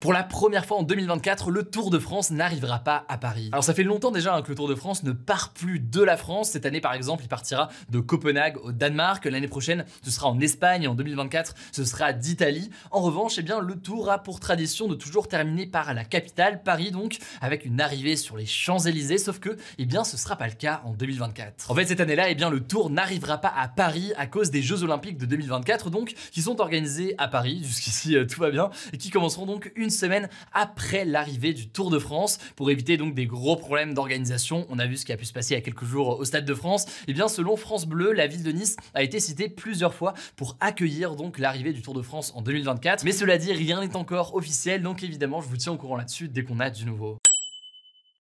Pour la première fois en 2024, le Tour de France n'arrivera pas à Paris. Alors ça fait longtemps déjà hein, que le Tour de France ne part plus de la France. Cette année par exemple, il partira de Copenhague au Danemark. L'année prochaine, ce sera en Espagne. En 2024, ce sera d'Italie. En revanche, eh bien, le Tour a pour tradition de toujours terminer par la capitale, Paris donc, avec une arrivée sur les Champs-Élysées. Sauf que, eh bien, ce sera pas le cas en 2024. En fait, cette année-là, eh bien, le Tour n'arrivera pas à Paris à cause des Jeux Olympiques de 2024, donc, qui sont organisés à Paris. Jusqu'ici, euh, tout va bien. Et qui commenceront donc une semaine après l'arrivée du Tour de France pour éviter donc des gros problèmes d'organisation. On a vu ce qui a pu se passer il y a quelques jours au Stade de France. Et eh bien selon France Bleu, la ville de Nice a été citée plusieurs fois pour accueillir donc l'arrivée du Tour de France en 2024. Mais cela dit, rien n'est encore officiel, donc évidemment je vous tiens au courant là-dessus dès qu'on a du nouveau.